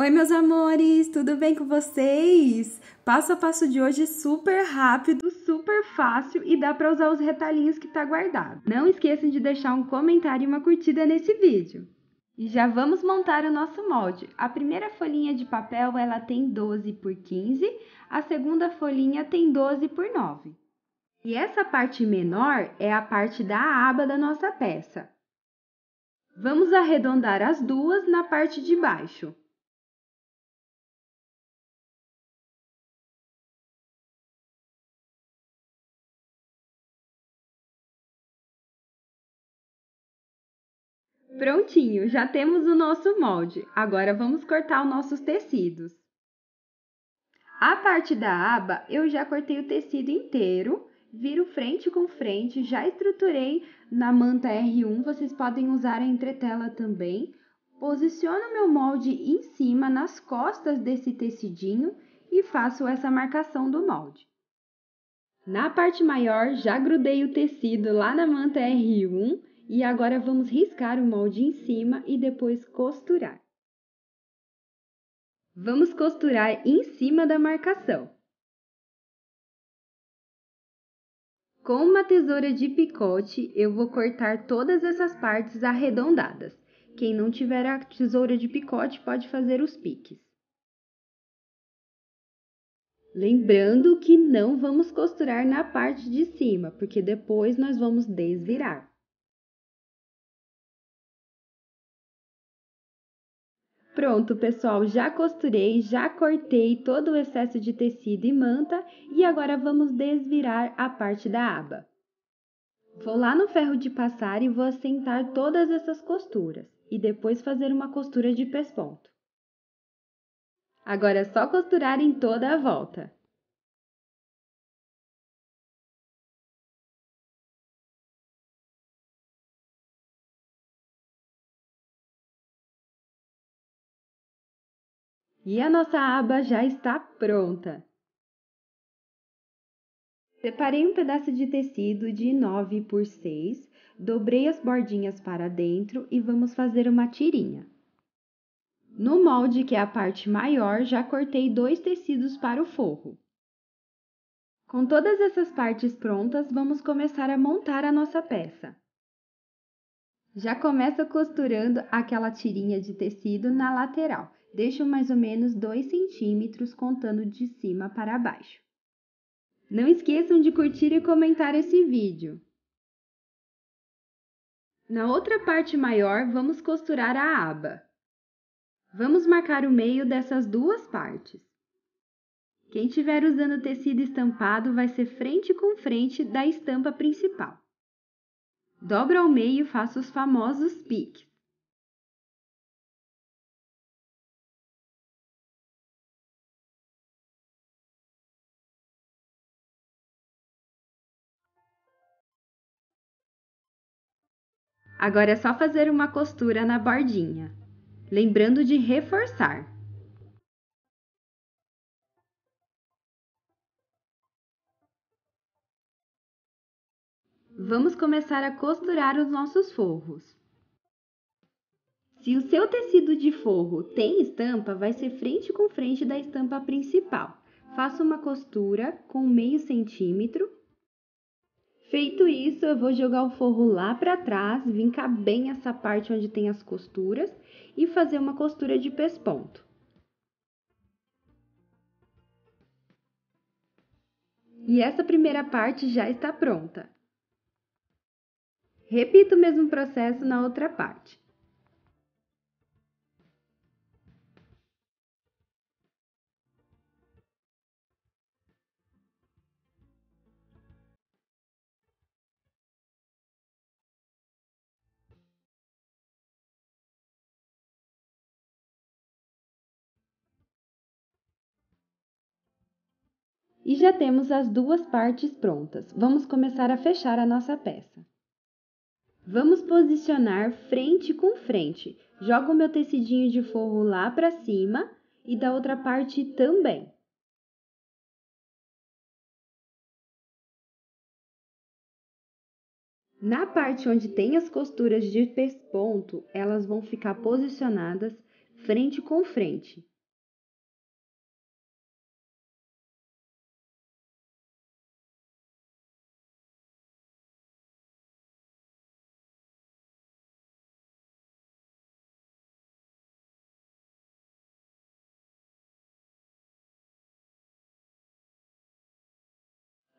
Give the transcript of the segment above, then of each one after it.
Oi, meus amores, tudo bem com vocês? Passo a passo de hoje é super rápido, super fácil e dá para usar os retalhinhos que tá guardado. Não esqueçam de deixar um comentário e uma curtida nesse vídeo. E já vamos montar o nosso molde. A primeira folhinha de papel ela tem 12 por 15, a segunda folhinha tem 12 por 9. E essa parte menor é a parte da aba da nossa peça. Vamos arredondar as duas na parte de baixo. Prontinho, já temos o nosso molde. Agora vamos cortar os nossos tecidos. A parte da aba, eu já cortei o tecido inteiro, viro frente com frente, já estruturei na manta R1, vocês podem usar a entretela também. Posiciono meu molde em cima, nas costas desse tecidinho e faço essa marcação do molde. Na parte maior, já grudei o tecido lá na manta R1 e agora vamos riscar o molde em cima e depois costurar. Vamos costurar em cima da marcação. Com uma tesoura de picote, eu vou cortar todas essas partes arredondadas. Quem não tiver a tesoura de picote pode fazer os piques. Lembrando que não vamos costurar na parte de cima, porque depois nós vamos desvirar. Pronto, pessoal, já costurei, já cortei todo o excesso de tecido e manta e agora vamos desvirar a parte da aba. Vou lá no ferro de passar e vou assentar todas essas costuras e depois fazer uma costura de pesponto. Agora é só costurar em toda a volta. E a nossa aba já está pronta! Separei um pedaço de tecido de 9 por 6, dobrei as bordinhas para dentro e vamos fazer uma tirinha. No molde, que é a parte maior, já cortei dois tecidos para o forro. Com todas essas partes prontas, vamos começar a montar a nossa peça. Já começa costurando aquela tirinha de tecido na lateral deixam mais ou menos 2 centímetros contando de cima para baixo. Não esqueçam de curtir e comentar esse vídeo. Na outra parte maior, vamos costurar a aba. Vamos marcar o meio dessas duas partes. Quem estiver usando tecido estampado vai ser frente com frente da estampa principal. Dobro ao meio e faço os famosos piques. Agora é só fazer uma costura na bordinha, lembrando de reforçar. Vamos começar a costurar os nossos forros. Se o seu tecido de forro tem estampa, vai ser frente com frente da estampa principal. Faça uma costura com meio centímetro Feito isso, eu vou jogar o forro lá para trás, vincar bem essa parte onde tem as costuras e fazer uma costura de pesponto. E essa primeira parte já está pronta. Repito o mesmo processo na outra parte. E já temos as duas partes prontas. Vamos começar a fechar a nossa peça. Vamos posicionar frente com frente. Jogo o meu tecidinho de forro lá para cima e da outra parte também. Na parte onde tem as costuras de pesponto, elas vão ficar posicionadas frente com frente.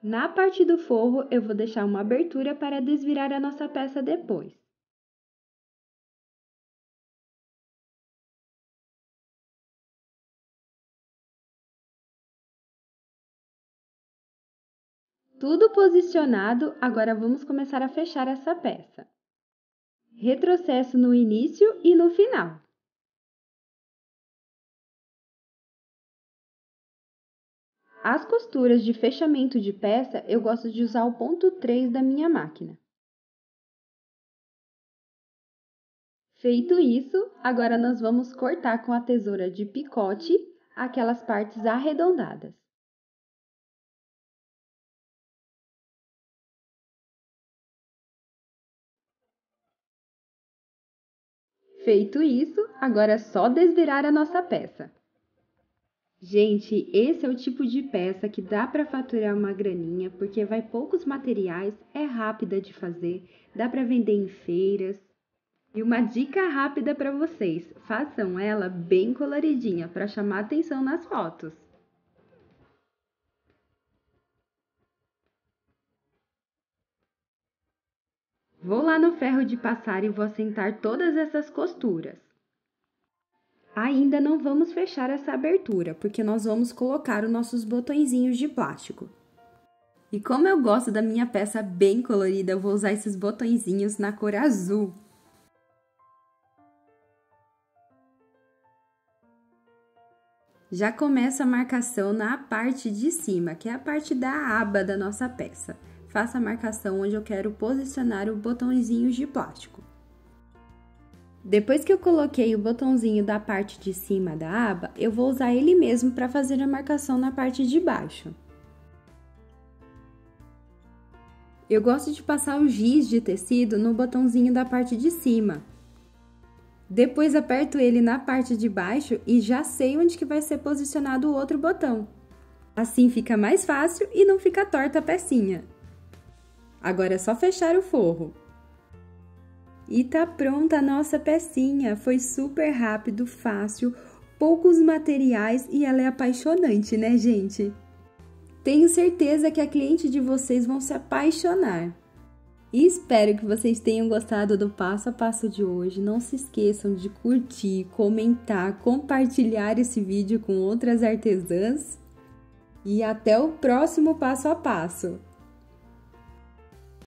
Na parte do forro, eu vou deixar uma abertura para desvirar a nossa peça depois. Tudo posicionado, agora vamos começar a fechar essa peça. Retrocesso no início e no final. As costuras de fechamento de peça eu gosto de usar o ponto 3 da minha máquina. Feito isso, agora nós vamos cortar com a tesoura de picote aquelas partes arredondadas. Feito isso, agora é só desvirar a nossa peça. Gente, esse é o tipo de peça que dá para faturar uma graninha porque vai poucos materiais, é rápida de fazer, dá para vender em feiras. E uma dica rápida para vocês: façam ela bem coloridinha para chamar atenção nas fotos. Vou lá no ferro de passar e vou assentar todas essas costuras ainda não vamos fechar essa abertura, porque nós vamos colocar os nossos botõezinhos de plástico. E como eu gosto da minha peça bem colorida, eu vou usar esses botõezinhos na cor azul. Já começa a marcação na parte de cima, que é a parte da aba da nossa peça. Faça a marcação onde eu quero posicionar os botõezinhos de plástico. Depois que eu coloquei o botãozinho da parte de cima da aba, eu vou usar ele mesmo para fazer a marcação na parte de baixo. Eu gosto de passar o giz de tecido no botãozinho da parte de cima. Depois aperto ele na parte de baixo e já sei onde que vai ser posicionado o outro botão. Assim fica mais fácil e não fica torta a pecinha. Agora é só fechar o forro. E tá pronta a nossa pecinha. Foi super rápido, fácil, poucos materiais e ela é apaixonante, né, gente? Tenho certeza que a cliente de vocês vão se apaixonar. E espero que vocês tenham gostado do passo a passo de hoje. Não se esqueçam de curtir, comentar, compartilhar esse vídeo com outras artesãs. E até o próximo passo a passo!